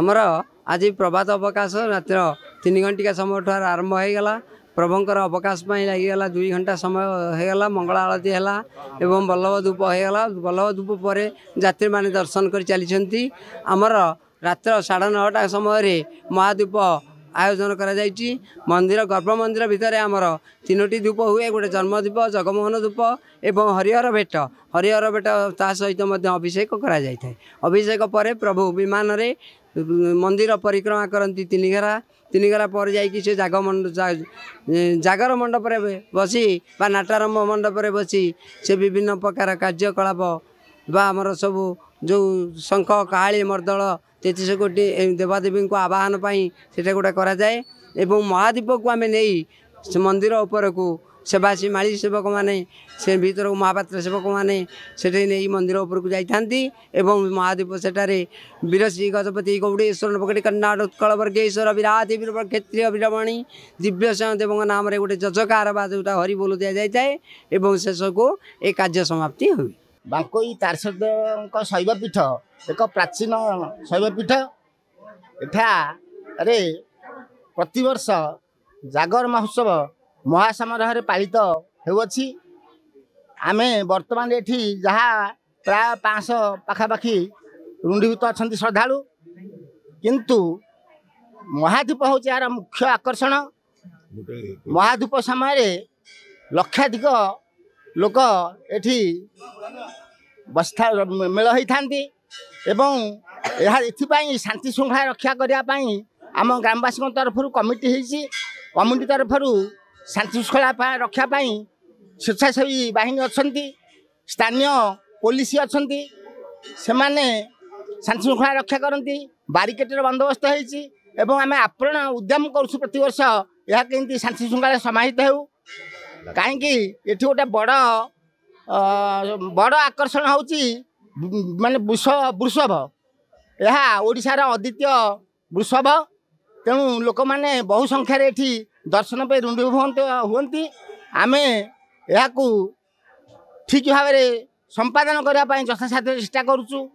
ଆମର ଆଜି ପ୍ରଭାତ ଅବକାଶ ରାତିର ତିନି ଘଣ୍ଟିକା ସମୟ ଠାରୁ ଆରମ୍ଭ ହୋଇଗଲା ପ୍ରଭୁଙ୍କର ଅବକାଶ ପାଇଁ ଲାଗିଗଲା ଦୁଇ ଘଣ୍ଟା ସମୟ ହୋଇଗଲା ମଙ୍ଗଳା ଆଳତୀ ହେଲା ଏବଂ ବଲ୍ଲଭ ଧୂପ ହୋଇଗଲା ବଲ୍ଲଭ ଧୂପ ପରେ ଯାତ୍ରୀମାନେ ଦର୍ଶନ କରି ଚାଲିଛନ୍ତି ଆମର ରାତ୍ର ସାଢ଼େ ନଅଟା ସମୟରେ ମହାଦୀପ ଆୟୋଜନ କରାଯାଇଛି ମନ୍ଦିର ଗର୍ଭ ମନ୍ଦିର ଭିତରେ ଆମର ତିନୋଟି ଧୂପ ହୁଏ ଗୋଟେ ଜନ୍ମଦୀପ ଜଗମୋହନ ଧୂପ ଏବଂ ହରିହର ଭେଟ ହରିହର ଭେଟ ତା ସହିତ ମଧ୍ୟ ଅଭିଷେକ କରାଯାଇଥାଏ ଅଭିଷେକ ପରେ ପ୍ରଭୁ ବିମାନରେ ମନ୍ଦିର ପରିକ୍ରମା କରନ୍ତି ତିନିଘେରା ତିନିଘେରା ପରେ ଯାଇକି ସେ ଜାଗ ଜାଗର ମଣ୍ଡପରେ ବସି ବା ନାଟାରମ୍ଭ ମଣ୍ଡପରେ ବସି ସେ ବିଭିନ୍ନ ପ୍ରକାର କାର୍ଯ୍ୟକଳାପ ବା ଆମର ସବୁ ଯେଉଁ ଶଙ୍ଖ କାହାଳୀ ମର୍ଦ୍ଦଳ ତେତିଶ କୋଟି ଦେବାଦେବୀଙ୍କୁ ଆବାହନ ପାଇଁ ସେଇଟା ଗୋଟେ କରାଯାଏ ଏବଂ ମହାଦୀପକୁ ଆମେ ନେଇ ସେ ମନ୍ଦିର ଉପରକୁ ସେବାସୀ ମାଳି ସେବକମାନେ ସେ ଭିତରକୁ ମହାପାତ୍ର ସେବକମାନେ ସେଠି ନେଇ ମନ୍ଦିର ଉପରକୁ ଯାଇଥାନ୍ତି ଏବଂ ମହାଦୀପ ସେଠାରେ ବୀରଶ୍ରୀ ଗଜପତି ଗୌଡ଼େଶ୍ୱର ପକଟି କର୍ଣ୍ଣାଟ ଉତ୍କଳ ବର୍ଗେଶ୍ୱର ବିରାଧି କ୍ଷତ୍ରିୟ ବୀରମଣି ଦିବ୍ୟ ସ୍ୱୟଂ ଦେବଙ୍କ ନାମରେ ଗୋଟେ ଯଜକାର ବା ଯେଉଁଟା ହରିବୋଲ ଦିଆଯାଇଥାଏ ଏବଂ ଶେଷକୁ ଏ କାର୍ଯ୍ୟ ସମାପ୍ତି ହୁଏ ବାଙ୍କୋଇ ତାରସଦଙ୍କ ଶୈବପୀଠ ଏକ ପ୍ରାଚୀନ ଶୈବପୀଠ ଏଠାରେ ପ୍ରତିବର୍ଷ ଜାଗର ମହୋତ୍ସବ ମହାସମାରୋହରେ ପାଳିତ ହେଉଅଛି ଆମେ ବର୍ତ୍ତମାନ ଏଠି ଯାହା ପ୍ରାୟ ପାଞ୍ଚଶହ ପାଖାପାଖି ରୁଣ୍ଡିଭୂତ ଅଛନ୍ତି ଶ୍ରଦ୍ଧାଳୁ କିନ୍ତୁ ମହାଦୀପ ହେଉଛି ଏହାର ମୁଖ୍ୟ ଆକର୍ଷଣ ମହାଦୀପ ସମୟରେ ଲକ୍ଷାଧିକ ଲୋକ ଏଠି ବସିଥା ମେଳ ହୋଇଥାନ୍ତି ଏବଂ ଏହା ଏଥିପାଇଁ ଶାନ୍ତି ଶୃଙ୍ଖଳା ରକ୍ଷା କରିବା ପାଇଁ ଆମ ଗ୍ରାମବାସୀଙ୍କ ତରଫରୁ କମିଟି ହେଇଛି କମିଟି ତରଫରୁ ଶାନ୍ତିଶୃଙ୍ଖଳା ରକ୍ଷା ପାଇଁ ସ୍ୱେଚ୍ଛାସେବୀ ବାହିନୀ ଅଛନ୍ତି ସ୍ଥାନୀୟ ପୋଲିସ ଅଛନ୍ତି ସେମାନେ ଶାନ୍ତିଶୃଙ୍ଖଳା ରକ୍ଷା କରନ୍ତି ବାରିକେଟ୍ର ବନ୍ଦୋବସ୍ତ ହେଇଛି ଏବଂ ଆମେ ଆପ୍ରାଣ ଉଦ୍ୟମ କରୁଛୁ ପ୍ରତିବର୍ଷ ଏହା କେମିତି ଶାନ୍ତିଶୃଙ୍ଖଳାରେ ସମାହିତ ହେଉ କାହିଁକି ଏଠି ଗୋଟେ ବଡ଼ ବଡ଼ ଆକର୍ଷଣ ହେଉଛି ମାନେ ବୃଷ ବୃଷଭ ଏହା ଓଡ଼ିଶାର ଅଦ୍ୱିତୀୟ ବୃଷଭ ତେଣୁ ଲୋକମାନେ ବହୁ ସଂଖ୍ୟାରେ ଏଠି ଦର୍ଶନ ପାଇଁ ରୁଣ୍ଡି ହୁଅନ୍ତି ଆମେ ଏହାକୁ ଠିକ୍ ଭାବରେ ସମ୍ପାଦନ କରିବା ପାଇଁ ଯଥାସାଧ୍ୟ ଚେଷ୍ଟା କରୁଛୁ